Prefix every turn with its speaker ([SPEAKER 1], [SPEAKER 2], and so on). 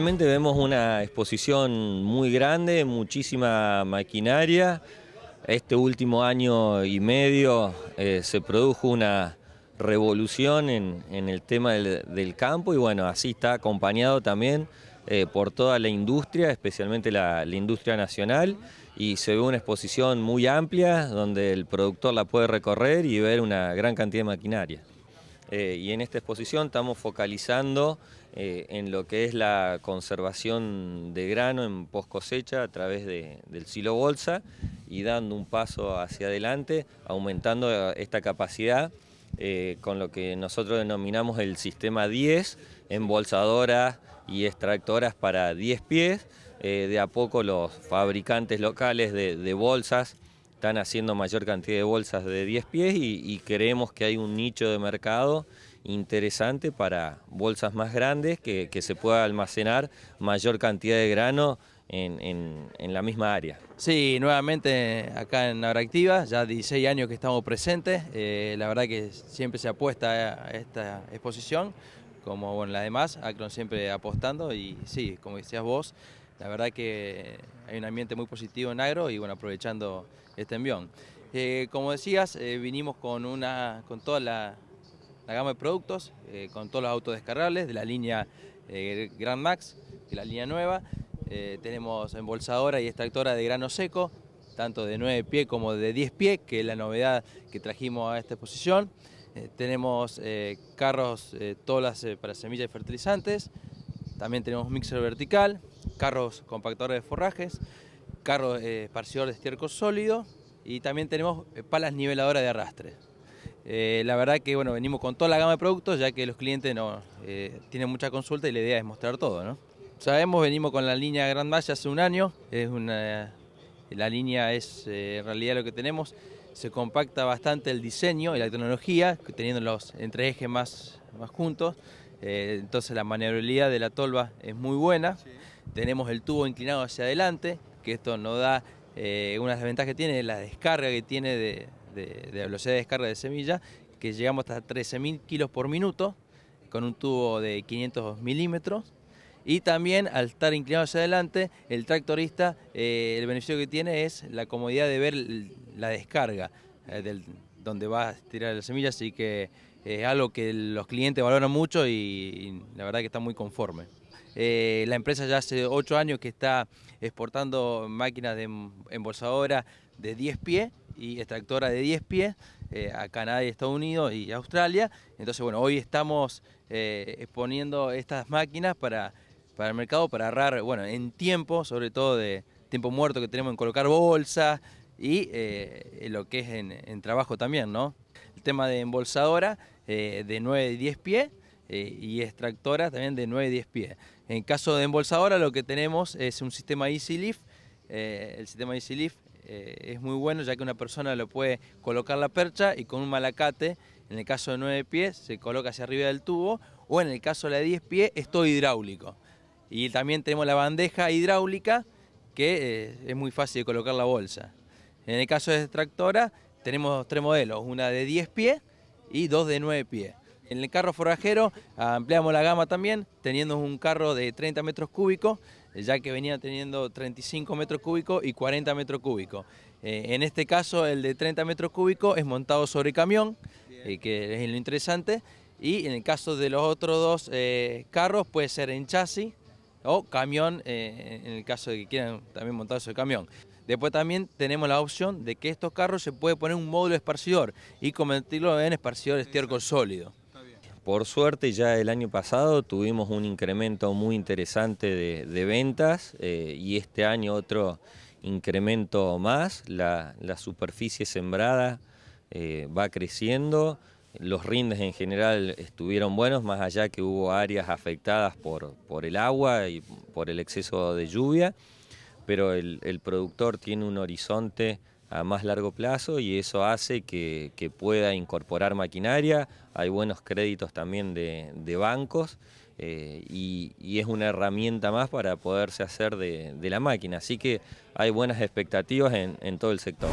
[SPEAKER 1] realmente vemos una exposición muy grande, muchísima maquinaria. Este último año y medio eh, se produjo una revolución en, el tema del, campo y bueno, así está acompañado también eh, por toda la industria, especialmente la, la, industria nacional y se ve una exposición muy amplia donde el productor la puede recorrer y ver una gran cantidad de maquinaria. Eh, y en esta exposición estamos focalizando eh, en lo que es la conservación de grano en post cosecha a través del silo bolsa y dando un paso hacia adelante, aumentando esta capacidad eh, con lo que nosotros denominamos el sistema 10, embolsadoras y extractoras para 10 pies. de a poco los fabricantes locales de bolsas están haciendo mayor cantidad de bolsas de 10 pies y, creemos que hay un nicho de mercado interesante para bolsas más grandes que, se pueda almacenar mayor cantidad de grano en, la
[SPEAKER 2] misma área. Sí, nuevamente acá en Abractiva ya 16 años que estamos presentes, eh, la verdad que siempre se apuesta a esta exposición, como bueno, la demás, Acron siempre apostando y sí, como decías vos, la verdad que hay un ambiente muy positivo en agro y bueno, aprovechando este envión. Eh, como decías, eh, vinimos con, una, con toda la, gama de productos, eh, con todos los autos de la línea Grand Max, que es la línea nueva. tenemos embolsadora y extractora de grano seco, tanto de 9 pies como de 10 pies que es la novedad que trajimos a esta exposición. tenemos carros, tolas para semillas y fertilizantes. También tenemos mixer vertical, carros compactores de forrajes, carros eh, de estiércol sólido y también tenemos eh, palas niveladoras de arrastre. Eh, la verdad que bueno, venimos con toda la gama de productos ya que los clientes no, eh, tienen mucha consulta y la idea es mostrar todo. ¿no? Sabemos, venimos con la línea Grand Valle hace un año, es la línea es en realidad lo que tenemos, se compacta bastante el diseño y la tecnología, teniendo los entre ejes más, más juntos, entonces la maniobrabilidad de la tolva es muy buena tenemos el tubo inclinado hacia adelante, que esto nos da eh, una de las ventajas que tiene, la descarga que tiene de, velocidad de descarga de semilla, que llegamos hasta 13.000 kilos por minuto con un tubo de 500 milímetros. Y también al estar inclinado hacia adelante, el tractorista, eh, el beneficio que tiene es la comodidad de ver la descarga eh, del, donde va a tirar la semilla, así que es algo que los clientes valoran mucho y, la verdad que están muy conforme. Eh, la empresa ya hace 8 años que está exportando máquinas de embolsadora de 10 pies y extractora de 10 pies eh, a Canadá y Estados Unidos y Australia. Entonces, bueno, hoy estamos eh, exponiendo estas máquinas para, el mercado, para ahorrar, bueno, en tiempo, sobre todo de tiempo muerto que tenemos en colocar bolsas y lo que es en, trabajo también, ¿no? El tema de embolsadora de 9 y 10 pies eh, y extractoras también de 9 y 10 pies. En caso de embolsadora lo que tenemos es un sistema Easy Lift, eh, el sistema Easy eh, es muy bueno ya que una persona lo puede colocar la percha y con un malacate, en el caso de 9 pies, se coloca hacia arriba del tubo o en el caso de la 10 pies es todo hidráulico. Y también tenemos la bandeja hidráulica que es muy fácil de colocar la bolsa. En el caso de extractora tenemos tres modelos, una de 10 pies y dos de 9 pies. En el carro forrajero ampliamos la gama también, teniendo un carro de 30 metros cúbicos, eh, ya que venía teniendo 35 metros cúbicos y 40 metros cúbicos. Eh, en este caso, el de 30 metros cúbicos es montado sobre camión, eh, que es lo interesante, y en el caso de los otros dos carros puede ser en chasis o camión, en el caso de que quieran también montarse sobre camión. Después también tenemos la opción de que estos carros se puede poner un módulo esparcidor y convertirlo en esparcidor de estiércol sólido.
[SPEAKER 1] Por suerte ya el año pasado tuvimos un incremento muy interesante de, ventas eh, y este año otro incremento más. La, superficie sembrada eh, va creciendo, los rindes en general estuvieron buenos, más allá que hubo áreas afectadas por, el agua y por el exceso de lluvia, pero el productor tiene un horizonte a más largo plazo y eso hace que, pueda incorporar maquinaria, hay buenos créditos también de, bancos eh, y, es una herramienta más para poderse hacer de, la máquina, así que hay buenas expectativas en, en todo el sector.